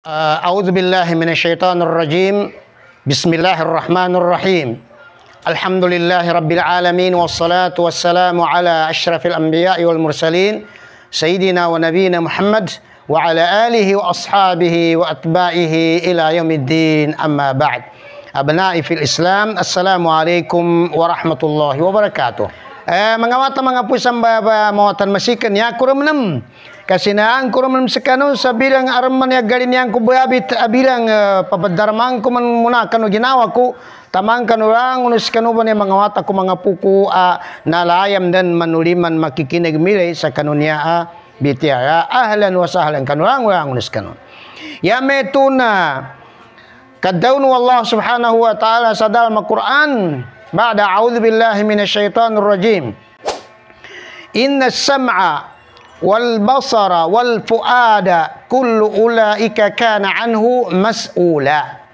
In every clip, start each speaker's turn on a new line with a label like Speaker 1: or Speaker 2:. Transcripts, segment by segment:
Speaker 1: آه، أعوذ بالله من الشيطان الرجيم بسم الله الرحمن الرحيم الحمد لله رب العالمين والصلاة والسلام على أشرف الأنبياء والمرسلين سيدنا ونبينا محمد وعلى آله وأصحابه وأتباعه إلى يوم الدين أما بعد أبنائي في الإسلام السلام عليكم ورحمة الله وبركاته Eh, mga wata mga puisang ba, mawatan masikan ya kuram kasinaan ko man sekano sa bilang arman ya galinyan ko kubayabit abilang uh, eh, pabadarman ko man muna kano ginawa ko tamang kanurang unus kanuban niya mga wata ko mga puku uh, nalayam dan manuliman makikinig mili sa kanunya uh, bitiara ahalan wa sahlan kanulang wa unos kanun ya metuna kadaun Allah subhanahu wa ta'ala sa dal Quran ba'da a'udhu billahi minasyaitanir rajim inna sam'a wal basara wal fuada kullu ulaika kana anhu mas'ula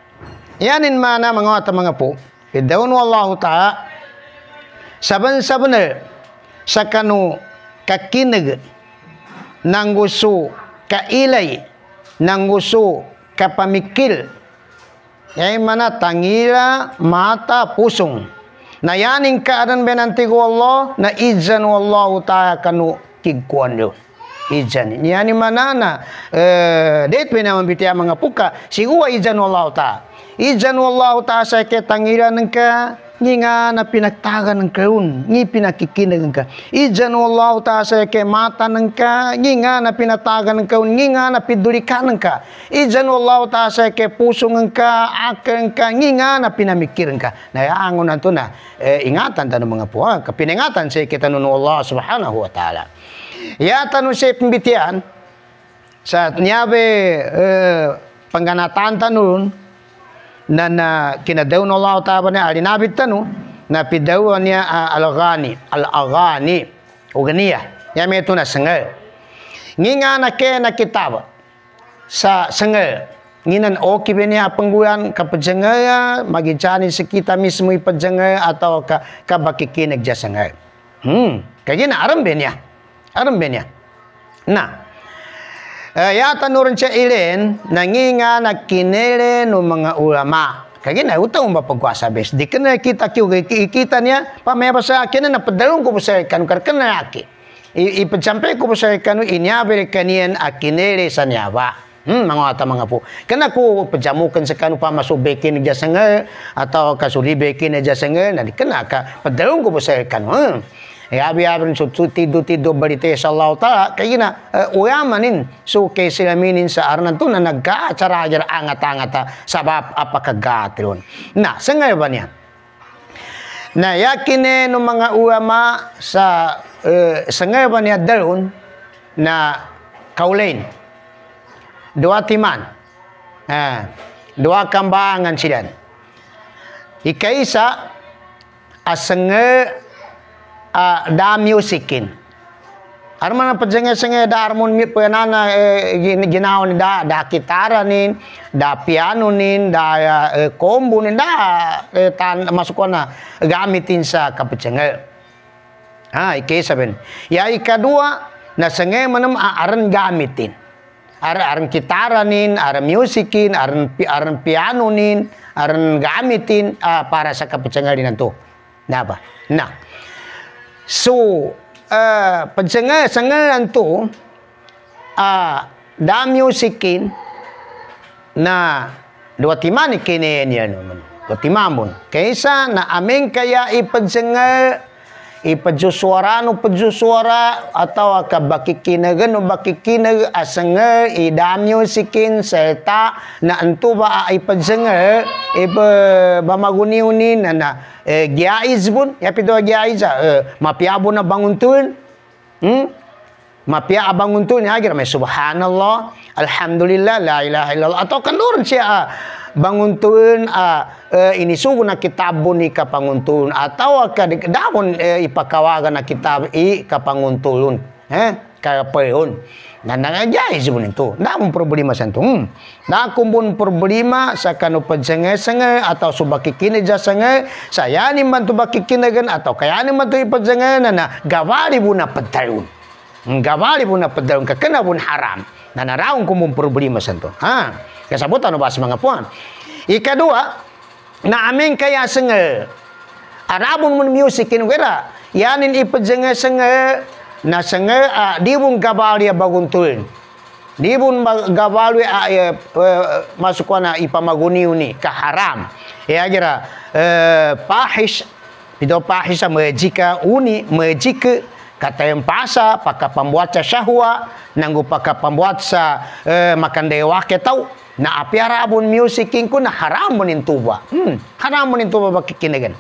Speaker 1: yanin mana mga mga po idawon wallahu ta'a saban-sabaner sa kanu kakinig ng gusto kailay ng gusto kapamikil mana tangila mata pusong na yaning kaadan benantigo Allah na idzan wallahu ta'ala kanu lo ijan ani manana eh date pe naman bitya mga si ua ijan wallahu ta ijan wallahu ta sa ke tangira Ngi nga na pinagtagan ng kaun, ngi pinakikinig ng ka. Ijan wallahu ta'ala kay mata ng ka, ngi nga na pinatagan ng kaun, ngi nga na pidulikan ng ka. Ijan wallahu ta'ala ke puso ng ka, akang ka, ngi nga na pinamikir ng ka. Nayaangon nanto na, eh, ingatan tanong mga puha, kapiningatan sa kita nun Allah subhanahu wa ta'ala. Ya tanong sa pembitian, sa niyabe eh, panganataan tanong, ನನ್ನ ಕಿನ ದೇವ್ನ taba ತಾಬನೆ ari ಬಿತ್ತನು na ಪಿ ದೇವನ್ಯ a alagani alagani ಅಗಾನಿ ya ಯಮೇತು ನ ಸಂಗ nginga na ke na kitab sa sanga nginan o kibenya pengguan ka ya, magi jani sekita mismo ipejengaya atau ka ka bakikinig jasanga hmm kagina aram benya aram benya na. Eh, yata nurun ce ilin nanginga nakinele no mga ulama na uta umba pagkuasa bes di kena kita kiu kita niya pamaya sa akin na napadalong ko sa kan karkana aki ipacampe ko sa kanu inyabel kanian akinele sa Hmm, mga ata mga po. Kana ko pajamukan sa kanu pa masubekin na atau kasuli bekin na sengel? Nadi di kana ka padalong ko sa Hmm yabi-yabin ya, so tudtiddo-tiddo barite sa Allah ta'ala kay na uh, eh, uyamanin so kay sila minin sa arnan to na nagkaatsarajar angat-angata ah. sabab apakagatilon na sa ngayon ba niya na yakine ng mga uama sa uh, eh, sa ngayon ba niya dalon na kaulain dua timan uh, dua kambangan sila ikaisa asenge uh, da musikin na pajenge senge da harmon mi penana e, eh, ginaon da da kitara nin, da piano nin, da e, kombu nin, da e, tan masukona gamitin sa kapejenge. Ah, ike saben. Ya dua, na senge manem aran gamitin. Ar aran kitara nin, aran musikin, aran aran piano nin, aran gamitin uh, ah, para sa kapejenge dinan to. Ba? Nah. So, uh, pensengal-sengalan to, uh, damyo sikin na duatiman ikiniyan yan. Duatimamon. Kaysa na aming kaya ipagsengal ipaju suara nu paju suara atau ka bakikinaga nu bakikinaga i idamyo sikin seta na antu ba ipajanga ipa bamaguni uni na na e, giaiz bun ya pido giaiza e, bun na banguntun hmm? mapia abang ya ni akhir subhanallah alhamdulillah la ilaha illallah atau kan durun sia Banguntun a uh, ini suguna kitabun i kapanguntun atau ka daun e, ipakawaga na kitab i kapanguntulun eh kapeun nandang aja isipun itu um problema santung hmm. nakum kumbun problema sakanu pensenge senge atau subaki kini jasenge saya ni mantu baki gen atau kaya ni mantu ipenjengen. nana gawali buna pentalun hmm, Gawali buna pentalun kakena pun haram nana raung kumun problema santung ha Kesabutan ubah semangat puan. Ika dua, na aming kaya senga. Arabun mun music kinugera. Yanin jenge senge. na senge a dibun gabalya baguntulin. Dibun gabalwe a uh, ya, uh, e, masukwana ipamaguniw uni, kaharam. Ya kira, pahis, e, pahis pido sama mejika uni mejika kata yang pasa pakai pembuat syahwa nanggu pakai pembuat sa e, makan dewa ketau na apiara abun music king ko na haram mo nin tuba hmm haram mo nin tuba bakikinagan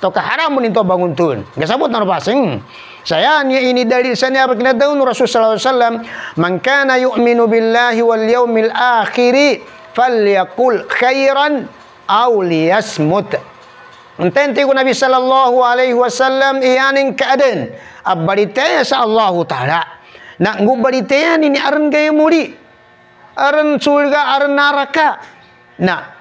Speaker 1: to ka haram mo nin tuba banguntun gasabot na basing saya niya ini dari sana bakinadaw no rasul sallallahu alaihi wasallam man kana yu'minu billahi wal yawmil akhir falyakul khairan aw liyasmut Entente ko Nabi sallallahu alaihi wasallam iyanin kaaden abbaritaya sa Allahu taala nak ngubaritaya ni aran gaya muri aran surga aran neraka na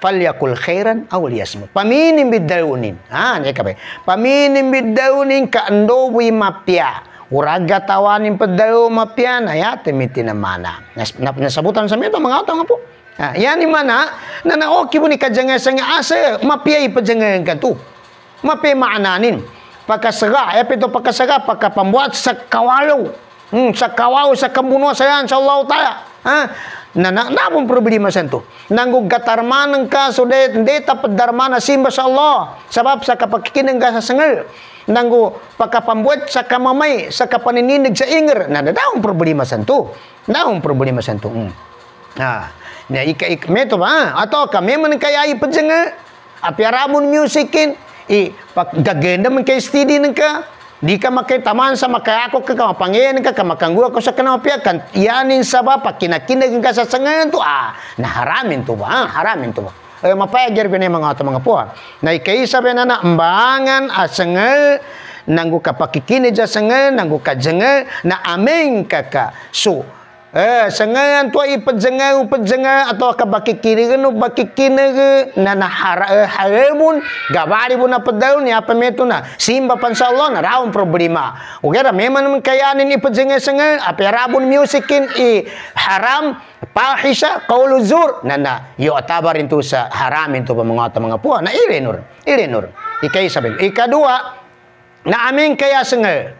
Speaker 1: falyakul khairan aw liyasmut paminim biddaunin ha nya kabe paminim biddaunin ka ndowi mapia uraga tawanin pedau mapia, na ya temiti na mana na penyebutan sami to mangata ngapo ha ya ni mana na naoki po ni kajanga sanga ase asa i ipajangayan ka tu mapya maananin pagkasaga ya pito pagkasaga pagkapambuat sa kawalo hmm, sa kawalo sa kambunuan taala Ha? Nanaknamon problema sa ito. Nangugkatarmanang ka, so hindi darman na simba sa Allah. Sabab sa kapakikinang ka sa sangal. pakapambuat sa kamamay, sa kapanininag sa inger. Nanadaong problema sa ito. Naong problema sa ito. Hmm. Ha? na ika ikmeto ba? Ato kami man kaya ipadya Apiaramon musikin. I pagdagenda man kay stidi nang ka di kama kai taman sama kai aku ke kama pangen ke kama kanggua ko sakana pia kan yanin saba pakina kinda ginga sa sangan tu ah na haramin tu ba ah, haramin tu ba eh mapaya jer bene mga ato mga puha na kai sabe na na mbangan asengel ah, nanggu kapakikini jasengel nanggu kajengel na ameng kaka so Eh, sengayan tua i penjenga u atau ke baki kiri ke nu baki kini ke nana hara eh, haramun gawari ni apa ya na simba pansalon nah, raun problema. Oke, ra memang kayanin i penjenga sengayan apa rabun musikin i haram pahisa qaulu nana yo tabar intu sa haram itu pemengata mengapuan. Nah, na irenur ire nur. Ikai sabel. Ika dua, na amin kaya sengayan.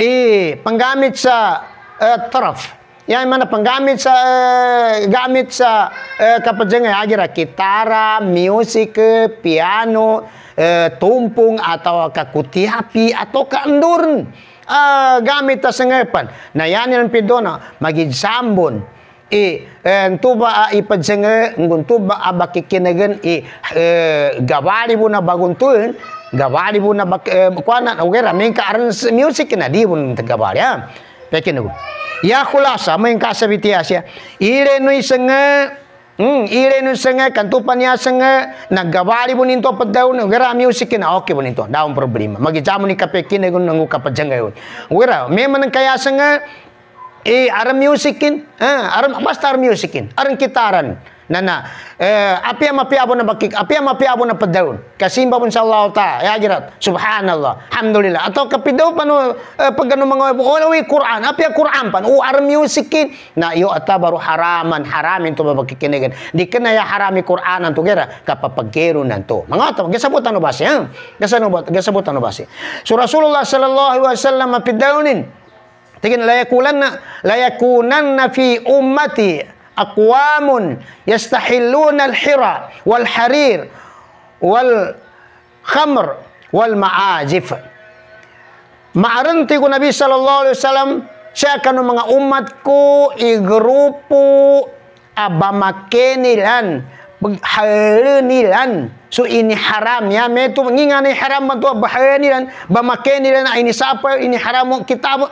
Speaker 1: I penggamit sa uh, yang mana penggamit sa eh, gamit sa eh, kapajengay eh, agira kitara, musik, piano, eh, tumpung atau kakutiapi atau kaendurn. Uh, ah, gamit ta sa nah, ya, Na yan ang pidona, magidsambon. I, eh, ba uh, ah, ipadsenge, eh, nguntu gawali abakikinagan, ah, i, eh, gawali buna na baguntun, gawari bak, eh, kuana ogera aran music na, di bun nang ya, ha? Ya khulasa mengkasa bitiasya. Ire nui senge Hmm, irenu senge kantupanya senge nagawali gawali buninto padau na musikin, music na okay buninto daun problema magi jamu ni kapeki na gun nangu kapajenga yun wera memang kaya senge eh musikin, musicin ah eh, aram ar musicin kitaran nana eh, api ama api abu na bakik api ama api abu na padaun kasimba pun sallallahu ta ya jirat subhanallah alhamdulillah atau kapidau panu eh, pagano mga Quran api ya Quran pan u oh, ar musikin na iyo atabaru haraman haramin to babakikinigan di dikena ya harami Quranan antu gera kapapagkero nanto mga to gesabutan ano ba siya gasano ba gasabot ano ba eh? siya anu so Rasulullah sallallahu alaihi wasallam pidaunin tingin layakulanna layakunanna fi ummati aqwamun yastahilluna al-hira wal harir wal khamr wal ma'ajif ma'arenti Nabi sallallahu alaihi wasallam saya akan menga umatku igrupu abamakenilan halenilan so ini haram ya metu ngingani haram bantu bahanilan bamakenilan ah, ini siapa ini haram kitab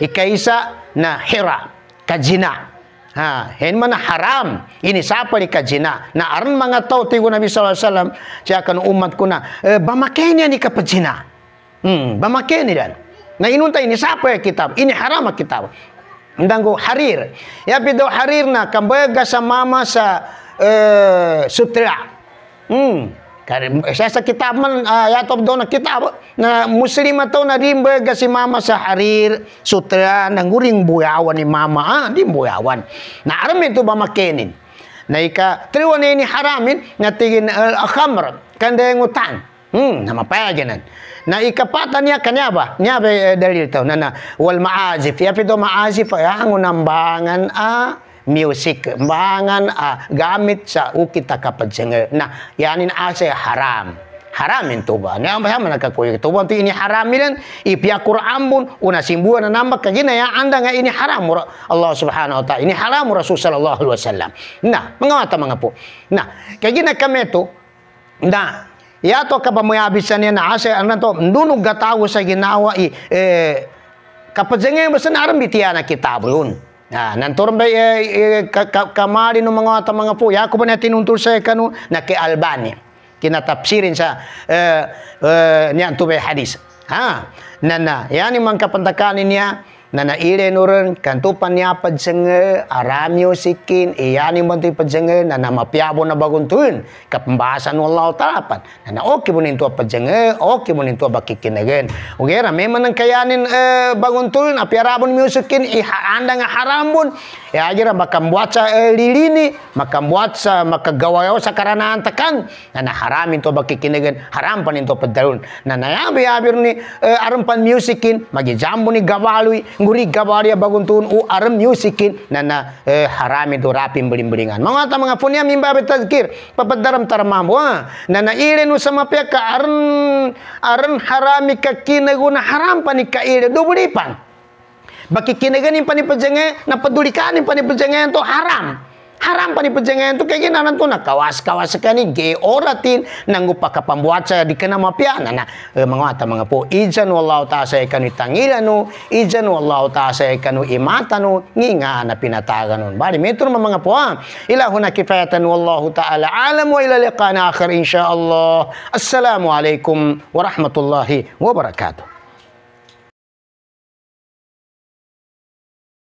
Speaker 1: ikaisa nah hira kajina Ha, mana haram. Ini siapa ni kajina? Na aran mga tau tigo Nabi sallallahu alaihi wasallam siakan umat ko na e, eh, bamakenya ni kapajina. Hmm, bamakeni dan. Na inunta ini siapa ya kitab? Ini haram kitab. Ndanggo harir. Ya pidaw harir na kambayaga sa mama sa eh, sutra. Hmm, Kare sa kitab man eh, ya yatob daw na kitab na muslim to na rimberg si mama sa harir sutra na nguring buyawan ni mama ah, di buyawan. Na aram itu ba makenin? Na ika triwan ini haramin na tigin al eh, khamr kande ngutan Hmm, na mapayagenan Na ikapatan niya kanya ba? Niya ba eh, dalil to na na wal maazif. Yapito maazif ah, ya ngunambangan a. ah music mangan a ah, gamit sa ukita nah, na yanin ase haram haram in ba, ne am sama na kakoy tuba tu ini haram milen ipia Quran bun una simbua na namba kagina ya anda nga ini haram Allah Subhanahu wa taala ini haram Rasul sallallahu alaihi wasallam nah mengawata mangapo nah kagina kami tu nah yato ka abisan ni na ase anan to nunug gatawo sa ginawa i eh, kapadzengay mo sa bitiya na Ah, nantur bay eh, eh, kamari ng mga ta mga po. Yakuban na tinuntur sa eh, kanu na kay Albani. Kinatapsirin sa eh, eh, niyan tubay hadis. Ha? Nana, yani man kapantakanin niya ನನ್ನ ಈಡೇನೂರನ್ ಕಂತು panya ಪಜ್ಜಂಗ aramio sikin iya ni bantu na nana piabo na baguntun ka pembahasan Allah tapan nana oke bunin tua pejenge oke bunin tua bakikinegen oke rame kaya kayanin eh, baguntun api rabun musikin iha anda haram bun ya ajira maka buatsa eh, lilini makam buatsa maka gawayo sakarana antakan nana haramin tua bakikinegen haram panin tua pedalun nana ya biabir abir ni eh, musikin magi jambu ni gawalui nguri gabari bagutun u aram yusikin nana eh, harami do rapim beling-belingan mangata mga punya mimba betazkir papadaram taramamwa nana ire nu sama ka aran aran harami kakina guna haram panika ire do beripan baki kinaganin panipajenge na dulikan? panipajenge to haram Haram pa ni pajengayan to kay ginanan ko na kawas-kawas ka ni gay oratin nang upakapambuhat sa di ka na mapiana na nah, e, eh, mga ata mga po ijan wallahu ta sa ikanu tangilano ijan wallahu ta sa ikanu imatano ngi nga na pinatagan nun bali metro mga po ha ila huna kifayatan wallahu ta'ala alam wa ila liqana akhir insyaallah assalamu alaikum warahmatullahi wabarakatuh